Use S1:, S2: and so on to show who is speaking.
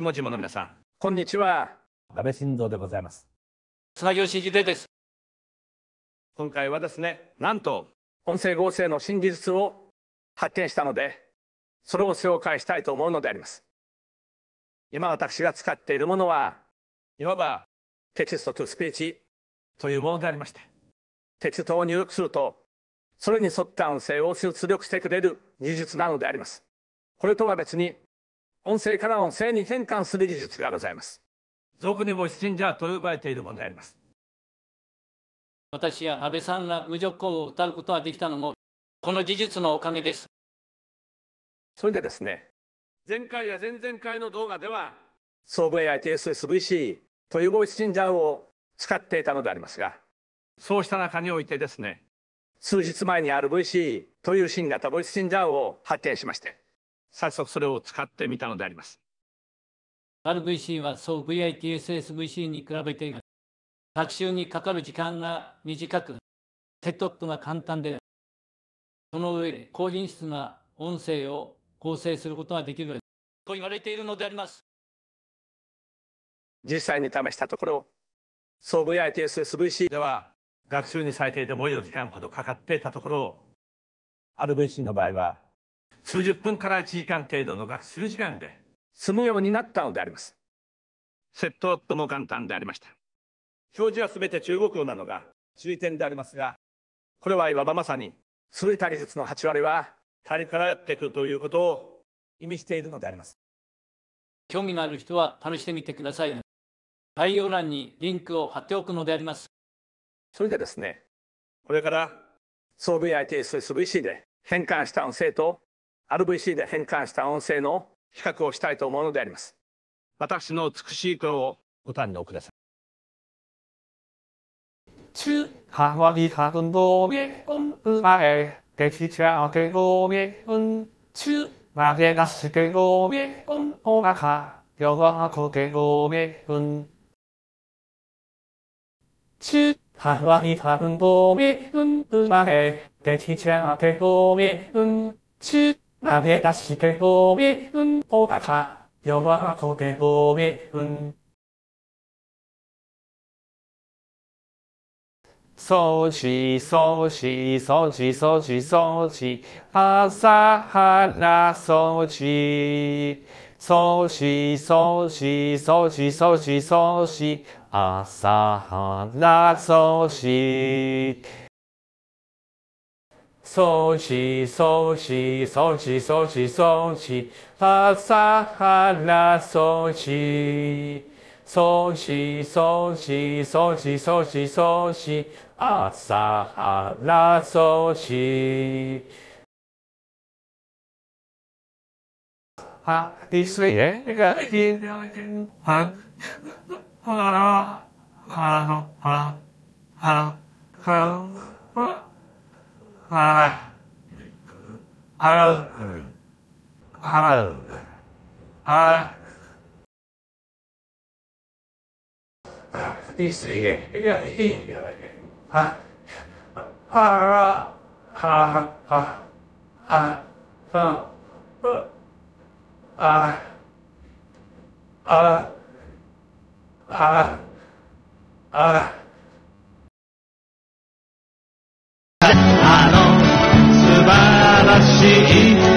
S1: 下々の皆さん、こんにちは。安倍晋三でございます。作業支持でです。今回はですね、なんと、音声合成の新技術を発見したので、それを紹介したいと思うのであります。今私が使っているものは、いわば、テキストとスピーチというものでありまして、テキストを入力すると、それに沿った音声を出力してくれる技術なのであります。これとは別に、音声から音声に変換する技術がございます。俗にもエスチンジャーと呼ばれているものであります。私や安倍さんら無
S2: 助行を歌うことができたのも、この技術のおかげです。
S1: それでですね、前回や前々回の動画では、総合 AI TSSVC というボイスチンジャーを使っていたのでありますが、そうした中においてですね、数日前に RVC という新型ボイスチンジャーを発見しまして、早速それを使ってみたのであります。
S2: RVC はそう VITSSVC に比べて学習にかかる時間が短く、セットアップが簡単で、その上で高品質な音声を構成
S1: することができる
S2: と言われているのであります。
S1: 実際に試したところ、総 VITSSVC では学習に最低でも4時間ほどかかっていたところ、RVC の場合は数十分から1時間程度の学習時間で済むようになったのであります。セットアップも簡単でありました。表示はすべて中国語なのが注意点でありますが、これはいわばまさに、数理体術の8割は、他理からやっていくということを意味しているのであります。興味がある人は試してみてください。概要欄にリンクを貼っておくのであります。それでですね、これから、総 VITSSVC で変換した音声と RVC で変換した音声の比較をしたいと思うのであります。私の美しい声をご堪能ください。
S2: 주하원이작은봄에꿈꾸마에대시차대봄에은주마에가스대봄에꿈오마카영화하고대봄에은주하원이작은봄에꿈꾸마에대시차대봄에은주なげだしてごめん、おばか。よばこでごめん、そうし、そうし、そうし、そうし、そうし、朝原そうし。そうし、そうし、そうし、そうし、そうし、朝原そうし。嗦西嗦西嗦西嗦西嗦西，拉萨哈拉嗦西嗦西嗦西嗦西嗦西，阿萨哈拉嗦西。啊，第十耶？那个，好，好，好，好，好，好，好，好，好。哈，哈，喽，哈，第四页，一，哈，哈，哈，哈，哈，嗯，啊，啊，啊，啊，啊。You.